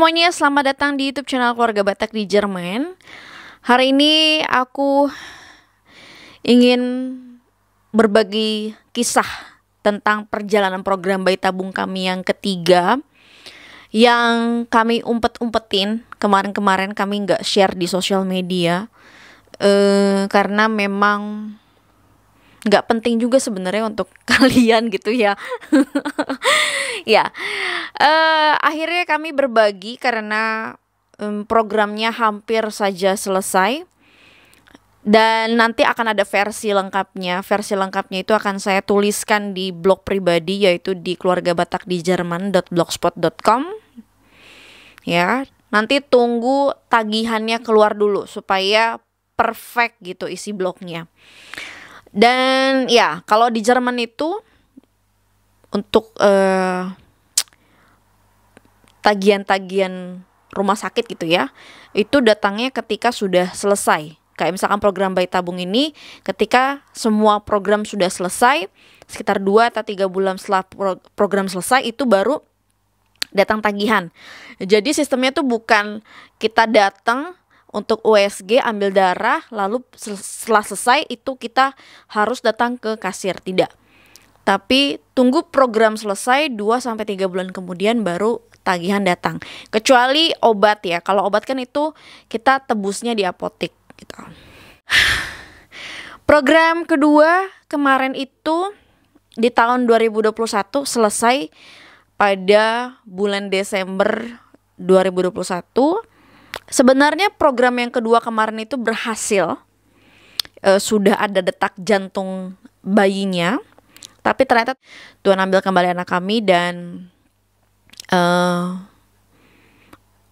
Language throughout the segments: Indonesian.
semuanya, selamat datang di YouTube channel Keluarga Batak di Jerman. Hari ini aku ingin berbagi kisah tentang perjalanan program bayi tabung kami yang ketiga yang kami umpet-umpetin kemarin-kemarin kami nggak share di sosial media eh, karena memang nggak penting juga sebenarnya untuk kalian gitu ya ya uh, akhirnya kami berbagi karena um, programnya hampir saja selesai dan nanti akan ada versi lengkapnya versi lengkapnya itu akan saya tuliskan di blog pribadi yaitu di keluarga batak di jerman jerman.blogspot.com ya nanti tunggu tagihannya keluar dulu supaya perfect gitu isi blognya dan ya, kalau di Jerman itu untuk tagihan eh, tagihan-tagihan rumah sakit gitu ya, itu datangnya ketika sudah selesai. Kayak misalkan program bayi tabung ini ketika semua program sudah selesai, sekitar 2 atau 3 bulan setelah program selesai itu baru datang tagihan. Jadi sistemnya tuh bukan kita datang untuk USG ambil darah lalu setelah selesai itu kita harus datang ke kasir tidak tapi tunggu program selesai 2 sampai 3 bulan kemudian baru tagihan datang. Kecuali obat ya. Kalau obat kan itu kita tebusnya di apotek gitu. Program kedua kemarin itu di tahun 2021 selesai pada bulan Desember 2021 Sebenarnya program yang kedua kemarin itu berhasil. E, sudah ada detak jantung bayinya, tapi ternyata Tuhan ambil kembali anak kami dan e,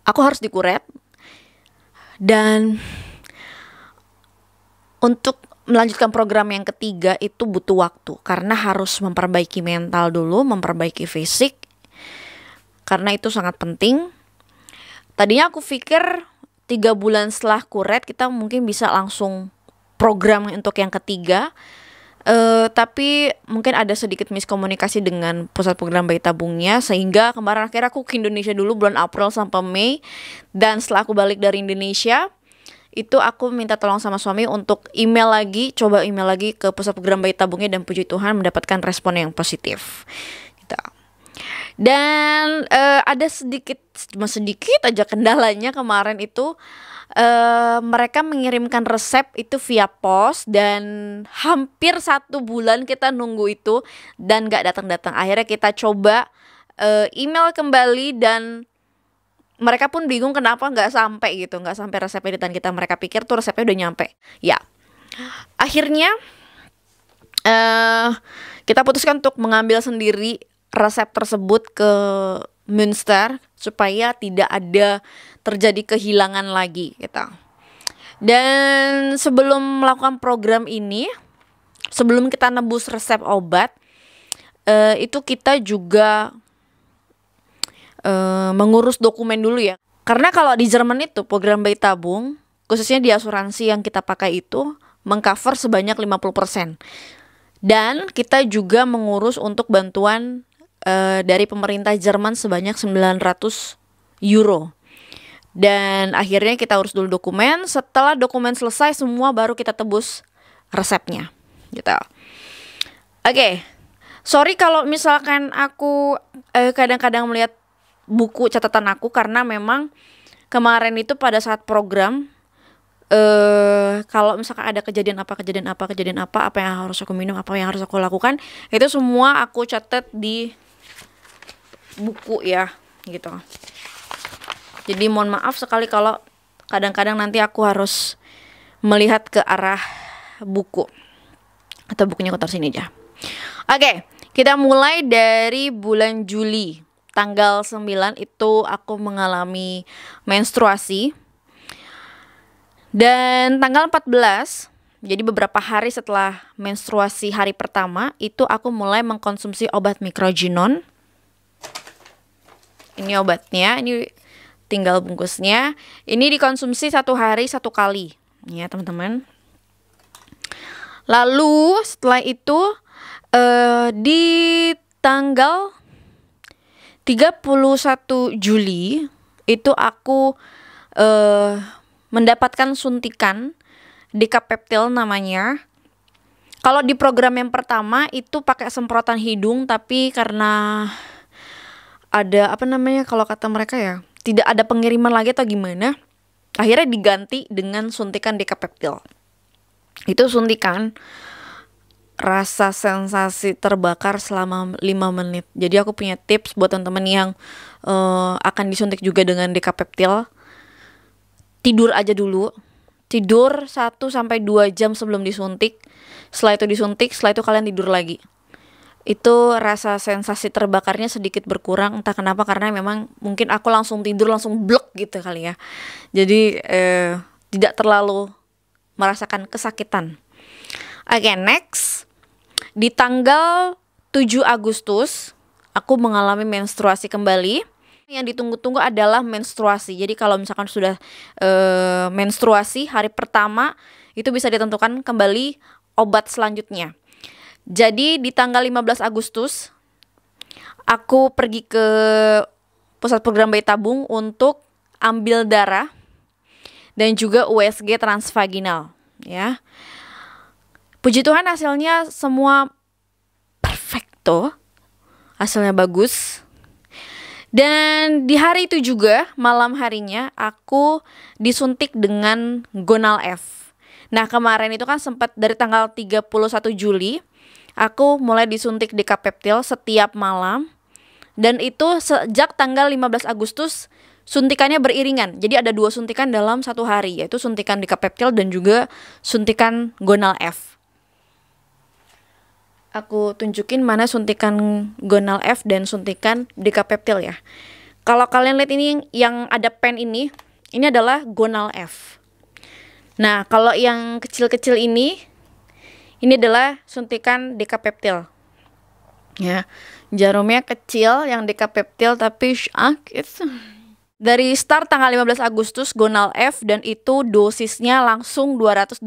aku harus dikuret dan untuk melanjutkan program yang ketiga itu butuh waktu karena harus memperbaiki mental dulu, memperbaiki fisik. Karena itu sangat penting tadinya aku pikir tiga bulan setelah kuret kita mungkin bisa langsung program untuk yang ketiga uh, tapi mungkin ada sedikit miskomunikasi dengan pusat program bayi tabungnya sehingga kemarin akhirnya aku ke Indonesia dulu bulan April sampai Mei dan setelah aku balik dari Indonesia itu aku minta tolong sama suami untuk email lagi, coba email lagi ke pusat program bayi tabungnya dan puji Tuhan mendapatkan respon yang positif. Gitu. Dan uh, ada sedikit cuma sedikit aja kendalanya kemarin itu uh, mereka mengirimkan resep itu via pos dan hampir satu bulan kita nunggu itu dan gak datang-datang. Akhirnya kita coba uh, email kembali dan mereka pun bingung kenapa nggak sampai gitu nggak sampai resep editan kita mereka pikir tuh resepnya udah nyampe ya akhirnya uh, kita putuskan untuk mengambil sendiri resep tersebut ke Münster supaya tidak ada terjadi kehilangan lagi gitu. Dan sebelum melakukan program ini, sebelum kita nebus resep obat, eh, itu kita juga eh, mengurus dokumen dulu ya. Karena kalau di Jerman itu program bayi tabung, khususnya di asuransi yang kita pakai itu mengcover sebanyak 50%. Dan kita juga mengurus untuk bantuan Eh, dari pemerintah Jerman sebanyak 900 euro. Dan akhirnya kita urus dulu dokumen, setelah dokumen selesai semua baru kita tebus resepnya gitu. Oke. Okay. Sorry kalau misalkan aku eh, kadang-kadang eh, melihat buku catatan aku karena memang kemarin itu pada saat program eh kalau misalkan ada kejadian apa kejadian apa kejadian apa apa yang harus aku minum apa yang harus aku lakukan itu semua aku catat di buku ya gitu jadi mohon maaf sekali kalau kadang-kadang nanti aku harus melihat ke arah buku atau bukunya kotor sini aja oke kita mulai dari bulan Juli tanggal 9 itu aku mengalami menstruasi dan tanggal 14 jadi beberapa hari setelah menstruasi hari pertama itu aku mulai mengkonsumsi obat mikrojinon ini obatnya, ini tinggal bungkusnya. Ini dikonsumsi satu hari satu kali, ya teman-teman. Lalu setelah itu eh, di tanggal 31 Juli itu aku eh, mendapatkan suntikan di kapeptil namanya. Kalau di program yang pertama itu pakai semprotan hidung tapi karena ada apa namanya kalau kata mereka ya tidak ada pengiriman lagi atau gimana akhirnya diganti dengan suntikan dekapeptil itu suntikan rasa sensasi terbakar selama lima menit. Jadi aku punya tips buat teman-teman yang uh, akan disuntik juga dengan dekapeptil. Tidur aja dulu. Tidur 1 sampai dua jam sebelum disuntik. Setelah itu disuntik, setelah itu kalian tidur lagi itu rasa sensasi terbakarnya sedikit berkurang entah kenapa karena memang mungkin aku langsung tidur langsung blok gitu kali ya jadi eh, tidak terlalu merasakan kesakitan oke okay, next di tanggal 7 Agustus aku mengalami menstruasi kembali yang ditunggu-tunggu adalah menstruasi jadi kalau misalkan sudah eh, menstruasi hari pertama itu bisa ditentukan kembali obat selanjutnya jadi di tanggal 15 Agustus aku pergi ke pusat program bayi tabung untuk ambil darah dan juga USG transvaginal ya. Puji Tuhan hasilnya semua perfecto. Hasilnya bagus. Dan di hari itu juga, malam harinya, aku disuntik dengan gonal F. Nah kemarin itu kan sempat dari tanggal 31 Juli aku mulai disuntik di kapeptil setiap malam dan itu sejak tanggal 15 Agustus suntikannya beriringan. Jadi ada dua suntikan dalam satu hari, yaitu suntikan di kapeptil dan juga suntikan gonal F. Aku tunjukin mana suntikan gonal F dan suntikan di kapeptil ya. Kalau kalian lihat ini yang ada pen ini, ini adalah gonal F. Nah, kalau yang kecil-kecil ini ini adalah suntikan dekapeptil. Ya, jarumnya kecil yang dekapeptil tapi sakit. Dari start tanggal 15 Agustus gonal F dan itu dosisnya langsung 225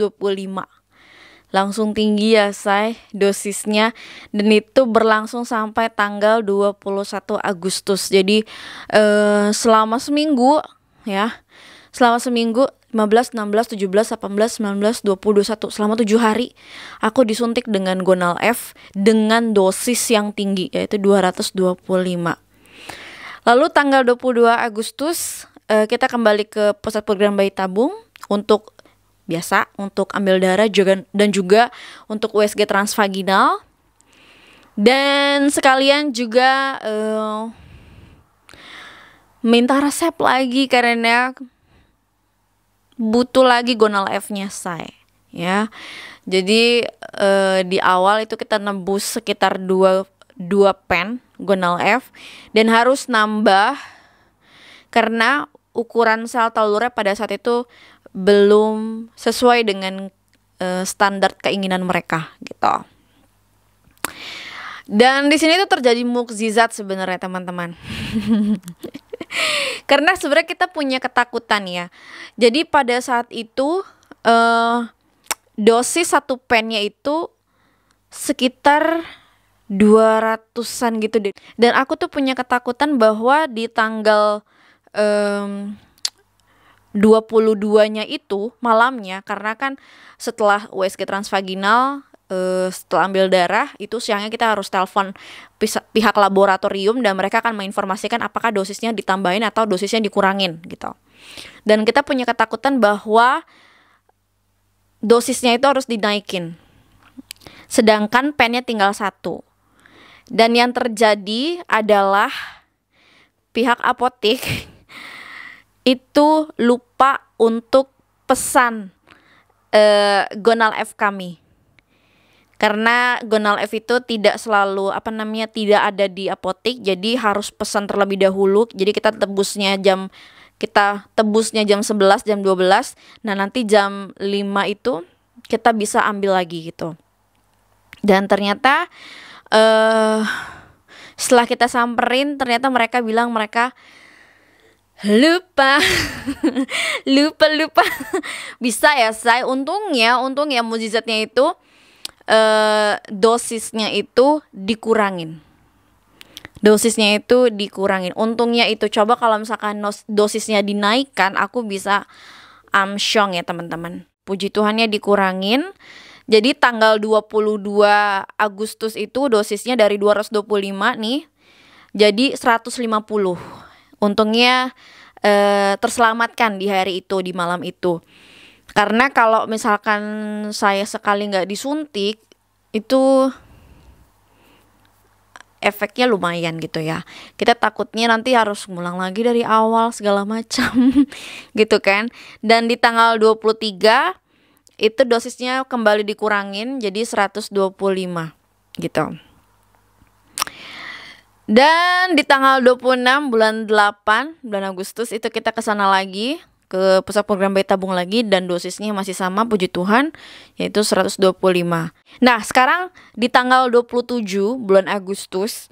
langsung tinggi ya say dosisnya dan itu berlangsung sampai tanggal 21 Agustus jadi eh, selama seminggu ya selama seminggu 15, 16, 17, 18, 19, 20, 21 selama 7 hari aku disuntik dengan gonal F dengan dosis yang tinggi yaitu 225. Lalu tanggal 22 Agustus eh, kita kembali ke pusat program bayi tabung untuk biasa untuk ambil darah juga dan juga untuk USG transvaginal. Dan sekalian juga uh, minta resep lagi karena ya butuh lagi gonal F-nya say ya. Jadi eh, di awal itu kita nebus sekitar 2 2 pen gonal F dan harus nambah karena ukuran sel telurnya pada saat itu belum sesuai dengan eh, standar keinginan mereka gitu. Dan di sini itu terjadi mukjizat sebenarnya teman-teman. Karena sebenarnya kita punya ketakutan ya. Jadi pada saat itu uh, dosis satu pennya itu sekitar 200-an gitu deh. Dan aku tuh punya ketakutan bahwa di tanggal um, 22-nya itu malamnya karena kan setelah USG transvaginal uh, setelah ambil darah itu siangnya kita harus telepon pihak laboratorium dan mereka akan menginformasikan apakah dosisnya ditambahin atau dosisnya dikurangin gitu. Dan kita punya ketakutan bahwa dosisnya itu harus dinaikin. Sedangkan pennya tinggal satu. Dan yang terjadi adalah pihak apotik itu lupa untuk pesan uh, gonal F kami karena gonal F itu tidak selalu apa namanya tidak ada di apotik jadi harus pesan terlebih dahulu jadi kita tebusnya jam kita tebusnya jam 11 jam 12 nah nanti jam 5 itu kita bisa ambil lagi gitu dan ternyata eh uh, setelah kita samperin ternyata mereka bilang mereka lupa lupa lupa bisa ya saya untungnya ya mujizatnya itu eh, dosisnya itu dikurangin dosisnya itu dikurangin. Untungnya itu coba kalau misalkan dosisnya dinaikkan, aku bisa amsyong um, ya teman-teman. Puji Tuhannya dikurangin. Jadi tanggal 22 Agustus itu dosisnya dari 225 nih jadi 150. Untungnya eh, terselamatkan di hari itu di malam itu karena kalau misalkan saya sekali nggak disuntik itu efeknya lumayan gitu ya kita takutnya nanti harus ngulang lagi dari awal segala macam gitu kan dan di tanggal 23 itu dosisnya kembali dikurangin jadi 125 gitu dan di tanggal 26 bulan 8 bulan Agustus itu kita ke sana lagi ke pusat program bayi tabung lagi dan dosisnya masih sama puji Tuhan yaitu 125. Nah, sekarang di tanggal 27 bulan Agustus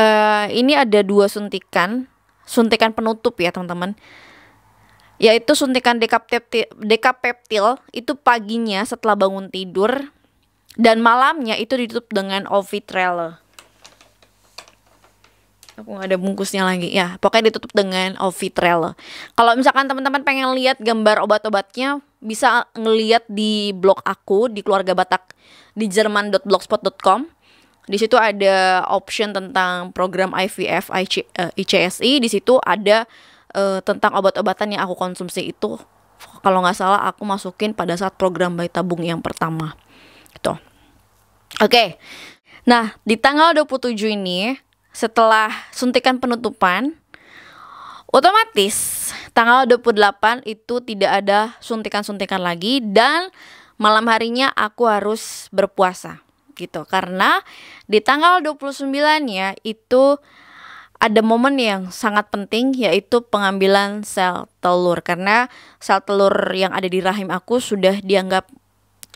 uh, ini ada dua suntikan, suntikan penutup ya, teman-teman. Yaitu suntikan dekapeptil, itu paginya setelah bangun tidur dan malamnya itu ditutup dengan ovitrelle aku nggak ada bungkusnya lagi ya pokoknya ditutup dengan Ovitrel kalau misalkan teman-teman pengen lihat gambar obat-obatnya bisa ngelihat di blog aku di keluarga Batak di jerman.blogspot.com di situ ada option tentang program IVF IC, ICSI eh, di situ ada uh, tentang obat-obatan yang aku konsumsi itu kalau nggak salah aku masukin pada saat program bayi tabung yang pertama gitu oke okay. nah di tanggal 27 ini setelah suntikan penutupan otomatis tanggal 28 itu tidak ada suntikan-suntikan lagi dan malam harinya aku harus berpuasa gitu karena di tanggal 29 ya itu ada momen yang sangat penting yaitu pengambilan sel telur karena sel telur yang ada di rahim aku sudah dianggap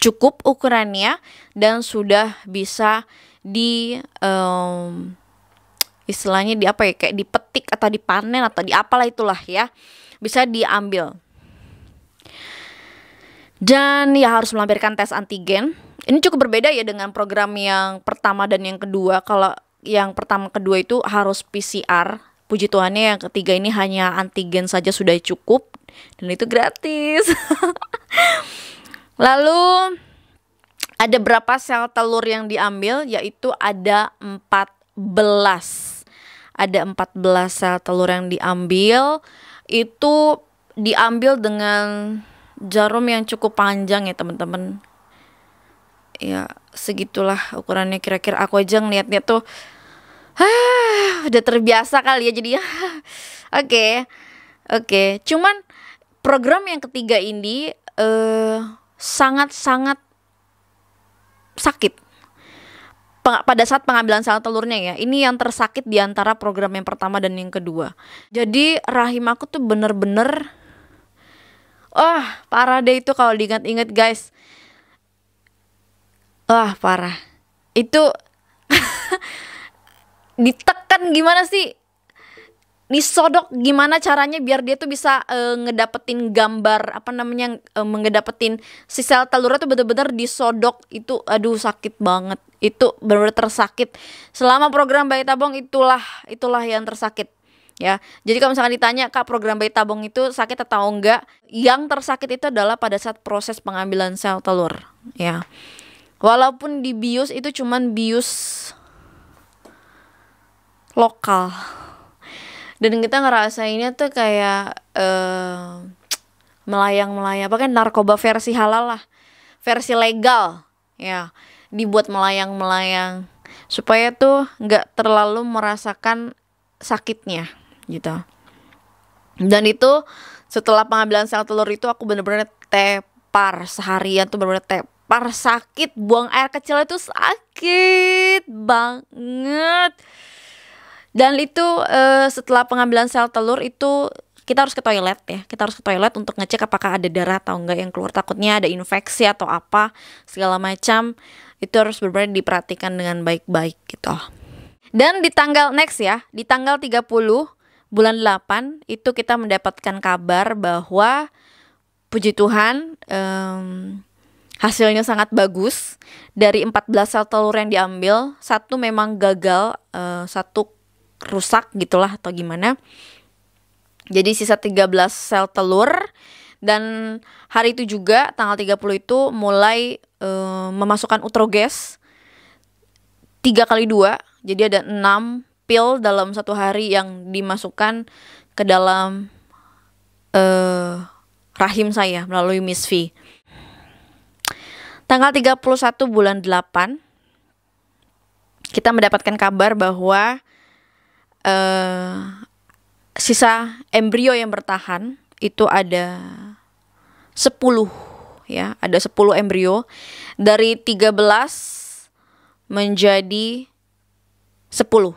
cukup ukurannya dan sudah bisa di um, istilahnya di apa ya kayak dipetik atau dipanen atau di apalah itulah ya bisa diambil dan ya harus melampirkan tes antigen ini cukup berbeda ya dengan program yang pertama dan yang kedua kalau yang pertama kedua itu harus PCR puji Tuhannya yang ketiga ini hanya antigen saja sudah cukup dan itu gratis lalu ada berapa sel telur yang diambil yaitu ada 14 ada 14 sel telur yang diambil itu diambil dengan jarum yang cukup panjang ya teman-teman ya segitulah ukurannya kira-kira aku aja ngeliatnya tuh ah, udah terbiasa kali ya jadi ya oke okay. oke okay. cuman program yang ketiga ini eh uh, sangat -sangat sakit pada saat pengambilan sel telurnya ya. Ini yang tersakit di antara program yang pertama dan yang kedua. Jadi rahim aku tuh bener-bener Wah, oh, parah deh itu kalau diingat-ingat, guys. Wah, parah. Itu ditekan gimana sih? disodok gimana caranya biar dia tuh bisa uh, ngedapetin gambar apa namanya uh, eh, mengedapetin si sel telur tuh bener-bener disodok itu aduh sakit banget itu bener-bener tersakit selama program bayi tabung itulah itulah yang tersakit ya jadi kalau misalkan ditanya kak program bayi tabung itu sakit atau enggak yang tersakit itu adalah pada saat proses pengambilan sel telur ya walaupun di bius itu cuman bius lokal dan kita ngerasa ini tuh kayak uh, eh, melayang melayang pakai narkoba versi halal lah versi legal ya dibuat melayang melayang supaya tuh nggak terlalu merasakan sakitnya gitu dan itu setelah pengambilan sel telur itu aku bener-bener tepar seharian tuh bener-bener tepar sakit buang air kecil itu sakit banget dan itu uh, setelah pengambilan sel telur itu kita harus ke toilet ya kita harus ke toilet untuk ngecek apakah ada darah atau enggak yang keluar takutnya ada infeksi atau apa segala macam itu harus benar-benar diperhatikan dengan baik-baik gitu dan di tanggal next ya di tanggal 30 bulan 8 itu kita mendapatkan kabar bahwa puji Tuhan um, hasilnya sangat bagus dari 14 sel telur yang diambil satu memang gagal uh, satu rusak gitulah atau gimana. Jadi sisa 13 sel telur dan hari itu juga tanggal 30 itu mulai e, memasukkan utroges 3 kali 2. Jadi ada 6 pil dalam satu hari yang dimasukkan ke dalam e, rahim saya melalui Miss V. Tanggal 31 bulan 8 kita mendapatkan kabar bahwa Eh, sisa embrio yang bertahan itu ada 10 ya, ada 10 embrio dari 13 menjadi 10.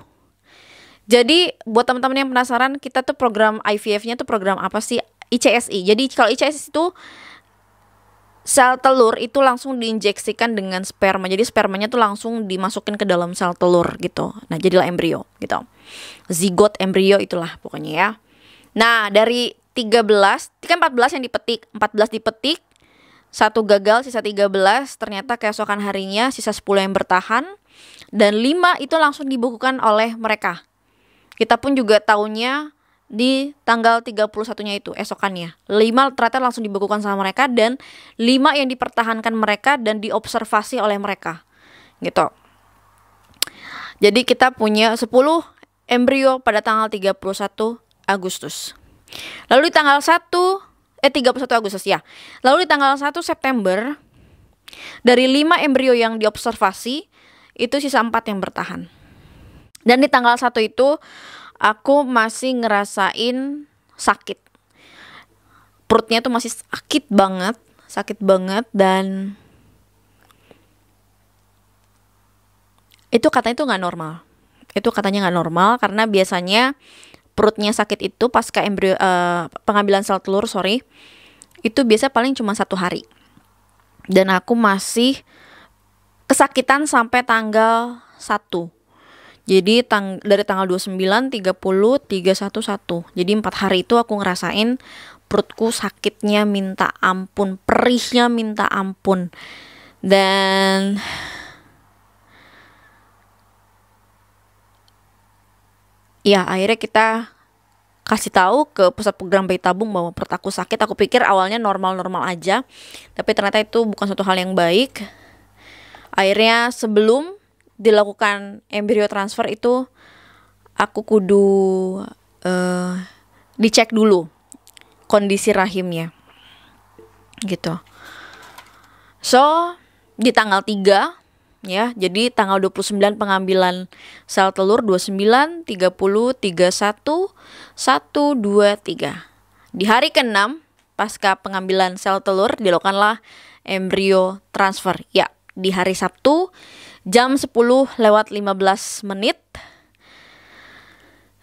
Jadi buat teman-teman yang penasaran, kita tuh program IVF-nya tuh program apa sih? ICSI. Jadi kalau ICSI itu sel telur itu langsung diinjeksikan dengan sperma. Jadi spermanya tuh langsung dimasukin ke dalam sel telur gitu. Nah, jadilah embrio gitu. Zigot embrio itulah pokoknya ya. Nah, dari 13, kan 14 yang dipetik, 14 dipetik, satu gagal, sisa 13, ternyata keesokan harinya sisa 10 yang bertahan dan 5 itu langsung dibukukan oleh mereka. Kita pun juga tahunya di tanggal 31-nya itu esokannya. 5 ternyata langsung dibekukan sama mereka dan 5 yang dipertahankan mereka dan diobservasi oleh mereka. Gitu. Jadi kita punya 10 embrio pada tanggal 31 Agustus. Lalu di tanggal 1 eh 31 Agustus ya. Lalu di tanggal 1 September dari 5 embrio yang diobservasi itu sisa 4 yang bertahan. Dan di tanggal 1 itu aku masih ngerasain sakit perutnya tuh masih sakit banget sakit banget dan itu katanya tuh nggak normal itu katanya nggak normal karena biasanya perutnya sakit itu pasca embrio uh, pengambilan sel telur sorry itu biasa paling cuma satu hari dan aku masih kesakitan sampai tanggal satu. Jadi tang dari tanggal 29, 30, 31, 1. Jadi 4 hari itu aku ngerasain perutku sakitnya minta ampun, perihnya minta ampun. Dan ya akhirnya kita kasih tahu ke pusat program bayi tabung bahwa perut aku sakit. Aku pikir awalnya normal-normal aja, tapi ternyata itu bukan satu hal yang baik. Akhirnya sebelum dilakukan embrio transfer itu aku kudu uh, dicek dulu kondisi rahimnya gitu so di tanggal 3 ya. Jadi tanggal 29 pengambilan sel telur 29, 30, 31, 1, 2, 3. Di hari ke-6 pasca pengambilan sel telur dilakukanlah embrio transfer. Ya, di hari Sabtu jam 10 lewat 15 menit.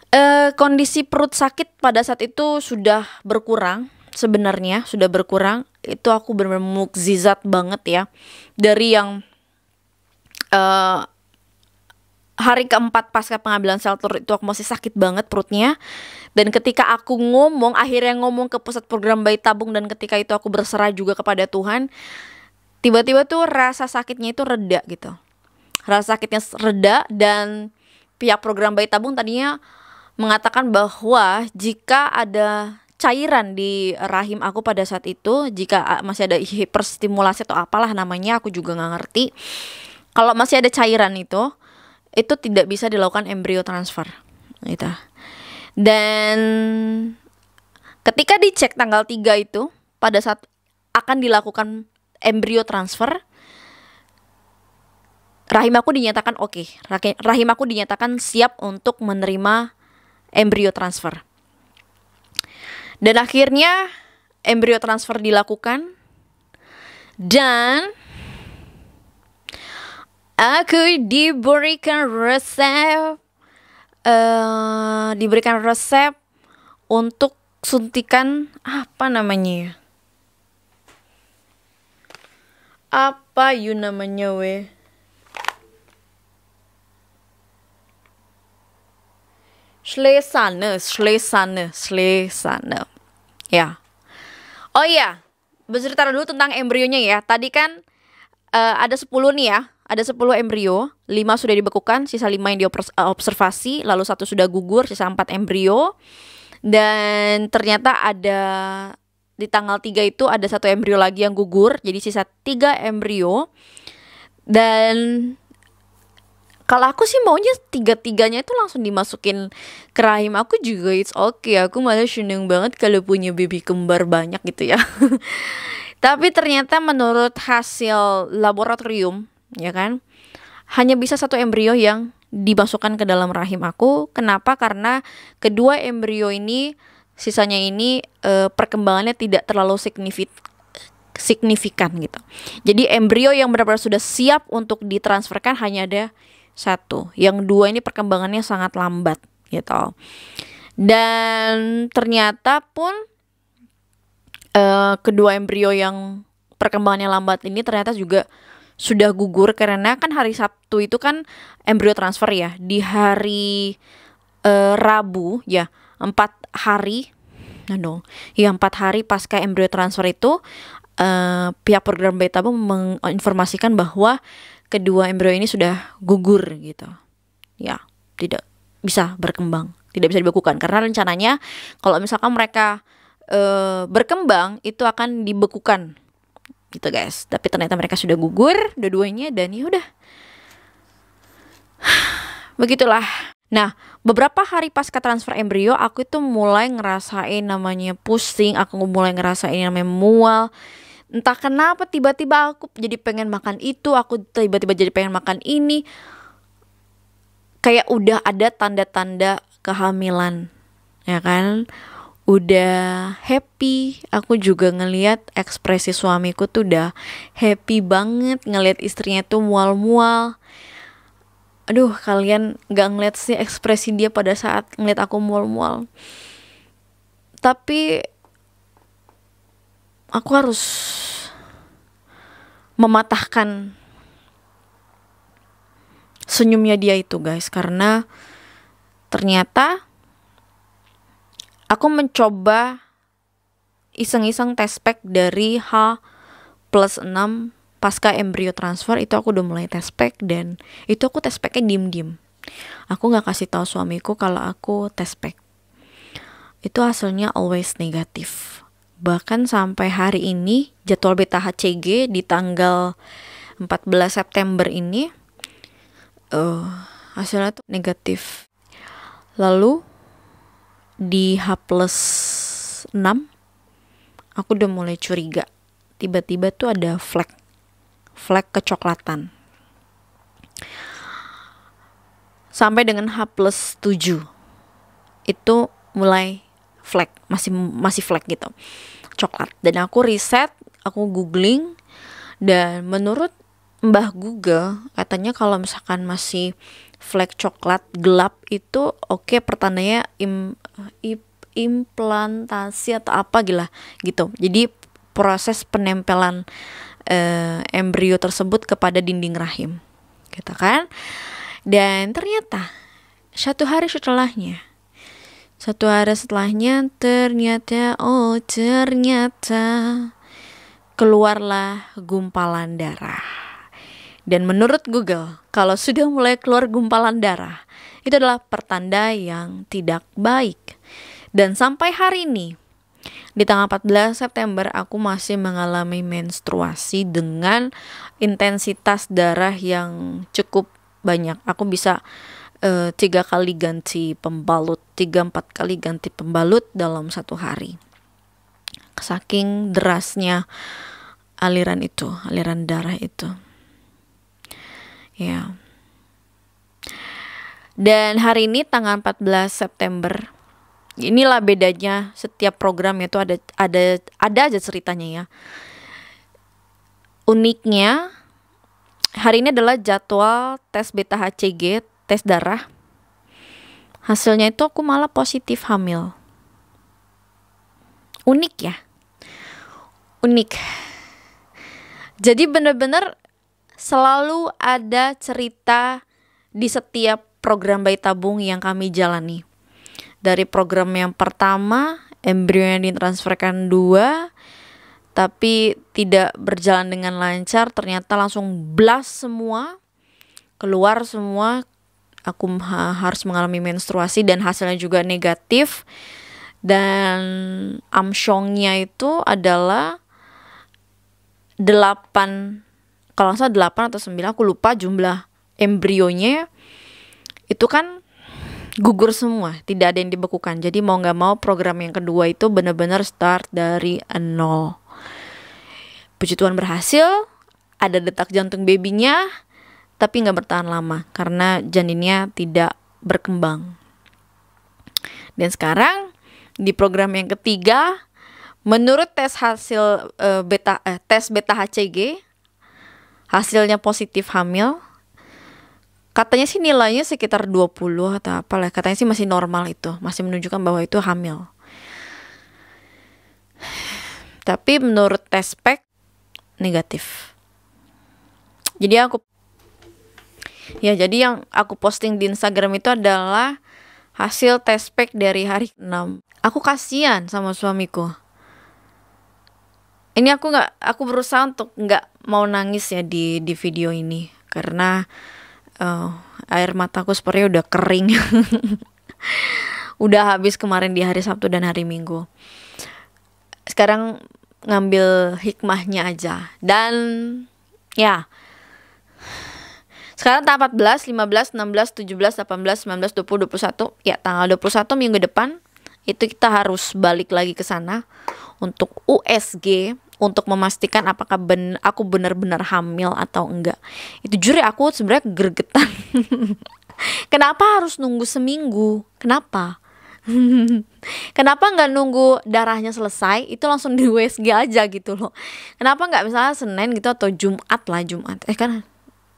E, kondisi perut sakit pada saat itu sudah berkurang sebenarnya sudah berkurang itu aku benar-benar mukzizat banget ya dari yang e, hari keempat pasca pengambilan sel itu aku masih sakit banget perutnya dan ketika aku ngomong akhirnya ngomong ke pusat program bayi tabung dan ketika itu aku berserah juga kepada Tuhan tiba-tiba tuh rasa sakitnya itu reda gitu rasa sakitnya reda dan pihak program bayi tabung tadinya mengatakan bahwa jika ada cairan di rahim aku pada saat itu jika masih ada hiperstimulasi atau apalah namanya aku juga nggak ngerti kalau masih ada cairan itu itu tidak bisa dilakukan embrio transfer gitu dan ketika dicek tanggal 3 itu pada saat akan dilakukan embrio transfer rahim aku dinyatakan oke, okay. rahim aku dinyatakan siap untuk menerima embrio transfer. Dan akhirnya embrio transfer dilakukan dan aku diberikan resep uh, diberikan resep untuk suntikan apa namanya ya? Apa you namanya we? Schlesane, Schlesane, Schlesane. Ya. Oh iya, bercerita dulu tentang embrionya ya. Tadi kan uh, ada 10 nih ya. Ada 10 embrio, 5 sudah dibekukan, sisa 5 yang diobservasi, eh, lalu satu sudah gugur, sisa 4 embrio. Dan ternyata ada di tanggal 3 itu ada satu embrio lagi yang gugur, jadi sisa 3 embrio. Dan kalau aku sih maunya tiga-tiganya itu langsung dimasukin ke rahim aku juga it's okay aku malah seneng banget kalau punya baby kembar banyak gitu ya tapi ternyata menurut hasil laboratorium ya kan hanya bisa satu embrio yang dimasukkan ke dalam rahim aku kenapa karena kedua embrio ini sisanya ini uh, perkembangannya tidak terlalu signifit signifikan gitu. Jadi embrio yang benar-benar sudah siap untuk ditransferkan hanya ada satu. Yang dua ini perkembangannya sangat lambat gitu. Dan ternyata pun uh, kedua embrio yang perkembangannya lambat ini ternyata juga sudah gugur karena kan hari Sabtu itu kan embrio transfer ya. Di hari uh, Rabu ya, empat hari Nah anu, dong, ya empat hari pasca embrio transfer itu uh, pihak program Betabo menginformasikan bahwa kedua embrio ini sudah gugur gitu. Ya, tidak bisa berkembang, tidak bisa dibekukan karena rencananya kalau misalkan mereka e, berkembang itu akan dibekukan. Gitu guys. Tapi ternyata mereka sudah gugur dua-duanya dan ya udah. Begitulah. Nah, beberapa hari pasca transfer embrio aku itu mulai ngerasain namanya pusing, aku mulai ngerasain namanya mual entah kenapa tiba-tiba aku jadi pengen makan itu aku tiba-tiba jadi pengen makan ini kayak udah ada tanda-tanda kehamilan ya kan udah happy aku juga ngeliat ekspresi suamiku tuh udah happy banget ngeliat istrinya tuh mual-mual aduh kalian gak ngeliat sih ekspresi dia pada saat ngeliat aku mual-mual tapi aku harus mematahkan senyumnya dia itu guys karena ternyata aku mencoba iseng-iseng tespek dari H plus 6 pasca embrio transfer itu aku udah mulai tespek dan itu aku tespeknya diem-diem aku nggak kasih tahu suamiku kalau aku tespek itu hasilnya always negatif bahkan sampai hari ini jadwal beta HCG di tanggal 14 September ini uh, hasilnya tuh negatif lalu di H plus 6 aku udah mulai curiga tiba-tiba tuh ada flag flag kecoklatan sampai dengan H plus 7 itu mulai flek masih masih flek gitu coklat dan aku riset aku googling dan menurut Mbah Google katanya kalau misalkan masih flek coklat gelap itu oke okay, pertandanya im, im, implantasi atau apa gila gitu jadi proses penempelan uh, embrio tersebut kepada dinding rahim gitu kan dan ternyata satu hari setelahnya satu hari setelahnya ternyata, oh ternyata keluarlah gumpalan darah. Dan menurut Google, kalau sudah mulai keluar gumpalan darah, itu adalah pertanda yang tidak baik. Dan sampai hari ini, di tanggal 14 September aku masih mengalami menstruasi dengan intensitas darah yang cukup banyak. Aku bisa Eh, tiga kali ganti pembalut, tiga empat kali ganti pembalut dalam satu hari. Saking derasnya aliran itu, aliran darah itu. Ya. Dan hari ini tanggal 14 September inilah bedanya setiap program itu ada ada ada aja ceritanya ya uniknya hari ini adalah jadwal tes beta HCG tes darah. Hasilnya itu aku malah positif hamil. Unik ya. Unik. Jadi bener-bener selalu ada cerita di setiap program bayi tabung yang kami jalani. Dari program yang pertama, embrio yang ditransferkan dua, tapi tidak berjalan dengan lancar, ternyata langsung blast semua, keluar semua, aku harus mengalami menstruasi dan hasilnya juga negatif dan amsyongnya itu adalah 8 kalau nggak salah 8 atau 9 aku lupa jumlah embrionya itu kan gugur semua tidak ada yang dibekukan jadi mau nggak mau program yang kedua itu benar-benar start dari nol puji Tuhan berhasil ada detak jantung babynya tapi nggak bertahan lama karena janinnya tidak berkembang. Dan sekarang di program yang ketiga, menurut tes hasil uh, beta eh, tes beta HCG hasilnya positif hamil. Katanya sih nilainya sekitar 20 atau apa lah katanya sih masih normal itu, masih menunjukkan bahwa itu hamil. Tapi menurut tes spek negatif. Jadi aku Ya, jadi yang aku posting di Instagram itu adalah hasil tes pack dari hari 6. Aku kasihan sama suamiku. Ini aku nggak, aku berusaha untuk nggak mau nangis ya di di video ini karena uh, air mataku sepertinya udah kering, udah habis kemarin di hari Sabtu dan hari Minggu. Sekarang ngambil hikmahnya aja dan ya sekarang tanggal 14, 15, 16, 17, 18, 19, 20, 21. Ya, tanggal 21 minggu depan itu kita harus balik lagi ke sana untuk USG untuk memastikan apakah ben aku benar-benar hamil atau enggak. Itu juri ya, aku sebenarnya gregetan. Kenapa harus nunggu seminggu? Kenapa? Kenapa nggak nunggu darahnya selesai itu langsung di USG aja gitu loh? Kenapa nggak misalnya Senin gitu atau Jumat lah Jumat? Eh kan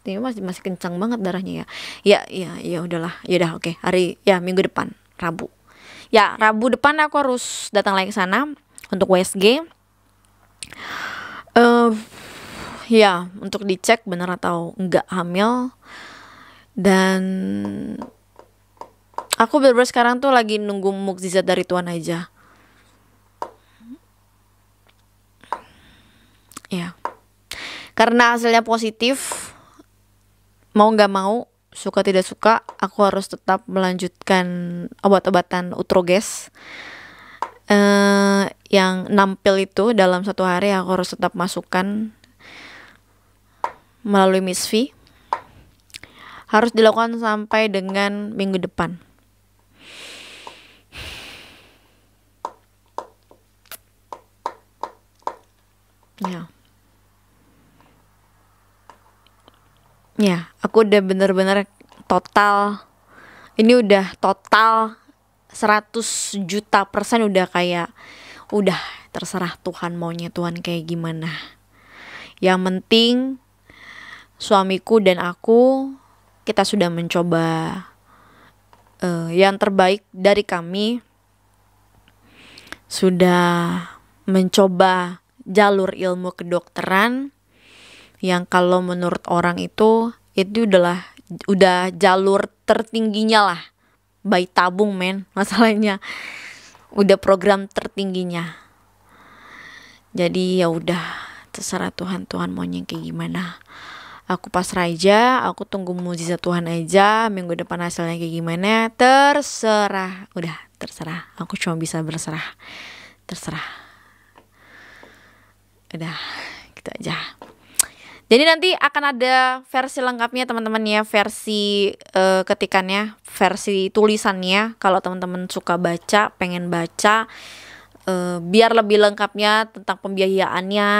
ini iya, masih masih kencang banget darahnya ya ya ya ya udahlah ya udah oke okay. hari ya minggu depan Rabu ya Rabu depan aku harus datang lagi ke sana untuk WSG uh, ehm, ya untuk dicek bener atau enggak hamil dan aku bener-bener sekarang tuh lagi nunggu mukjizat dari Tuhan aja ya karena hasilnya positif mau nggak mau suka tidak suka aku harus tetap melanjutkan obat-obatan utroges uh, yang nampil itu dalam satu hari aku harus tetap masukkan melalui misfi harus dilakukan sampai dengan minggu depan ya yeah. ya aku udah bener-bener total ini udah total 100 juta persen udah kayak udah terserah Tuhan maunya Tuhan kayak gimana yang penting suamiku dan aku kita sudah mencoba uh, yang terbaik dari kami sudah mencoba jalur ilmu kedokteran yang kalau menurut orang itu itu udahlah udah jalur tertingginya lah bayi tabung men masalahnya udah program tertingginya jadi ya udah terserah Tuhan Tuhan maunya kayak gimana aku pasrah aja aku tunggu mujizat Tuhan aja minggu depan hasilnya kayak gimana terserah udah terserah aku cuma bisa berserah terserah udah gitu aja jadi nanti akan ada versi lengkapnya teman-teman ya, versi uh, ketikannya, versi tulisannya kalau teman-teman suka baca, pengen baca uh, biar lebih lengkapnya tentang pembiayaannya,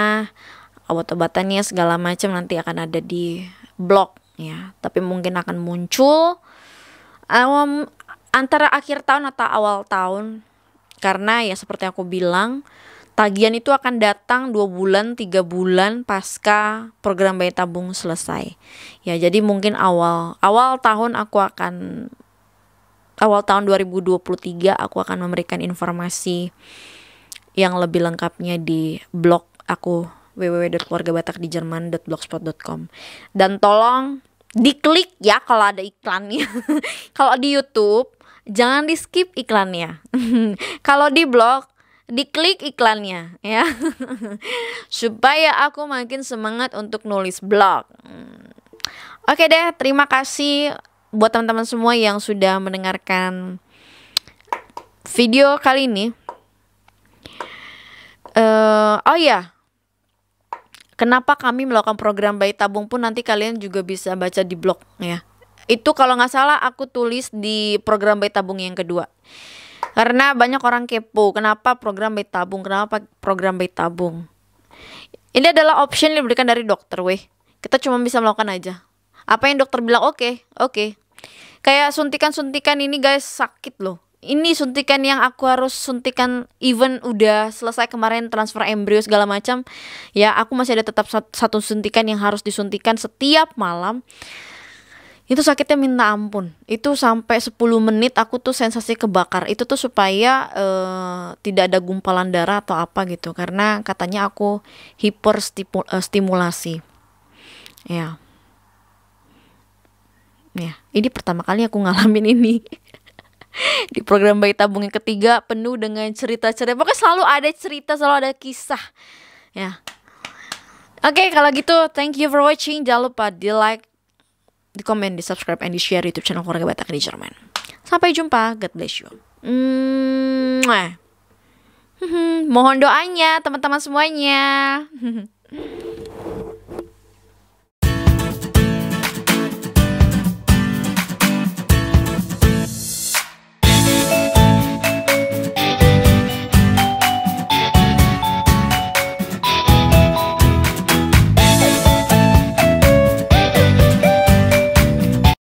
obat-obatannya segala macam nanti akan ada di blog ya. Tapi mungkin akan muncul um, antara akhir tahun atau awal tahun karena ya seperti aku bilang Tagihan itu akan datang dua bulan, tiga bulan pasca program bayi tabung selesai. Ya, jadi mungkin awal awal tahun aku akan awal tahun 2023 aku akan memberikan informasi yang lebih lengkapnya di blog aku www.keluargabatakdijerman.blogspot.com dan tolong diklik ya kalau ada iklannya. kalau di YouTube jangan di skip iklannya. kalau di blog diklik iklannya ya supaya aku makin semangat untuk nulis blog oke deh terima kasih buat teman-teman semua yang sudah mendengarkan video kali ini uh, oh ya kenapa kami melakukan program bayi tabung pun nanti kalian juga bisa baca di blog ya itu kalau nggak salah aku tulis di program bayi tabung yang kedua karena banyak orang kepo, kenapa program bayi tabung? Kenapa program bayi tabung? Ini adalah option yang diberikan dari dokter, weh. Kita cuma bisa melakukan aja. Apa yang dokter bilang, oke, okay, oke. Okay. Kayak suntikan-suntikan ini guys sakit loh. Ini suntikan yang aku harus suntikan even udah selesai kemarin transfer embrio segala macam. Ya, aku masih ada tetap satu suntikan yang harus disuntikan setiap malam itu sakitnya minta ampun itu sampai 10 menit aku tuh sensasi kebakar itu tuh supaya uh, tidak ada gumpalan darah atau apa gitu karena katanya aku hiperstimulasi eh, ya ya ini pertama kali aku ngalamin ini di program bayi tabung yang ketiga penuh dengan cerita-cerita pokoknya selalu ada cerita selalu ada kisah ya oke okay, kalau gitu thank you for watching jangan lupa di like di komen, di subscribe, and di share YouTube channel keluarga Batak di Jerman. Sampai jumpa, God bless you. Mm -hmm. Mohon doanya teman-teman semuanya.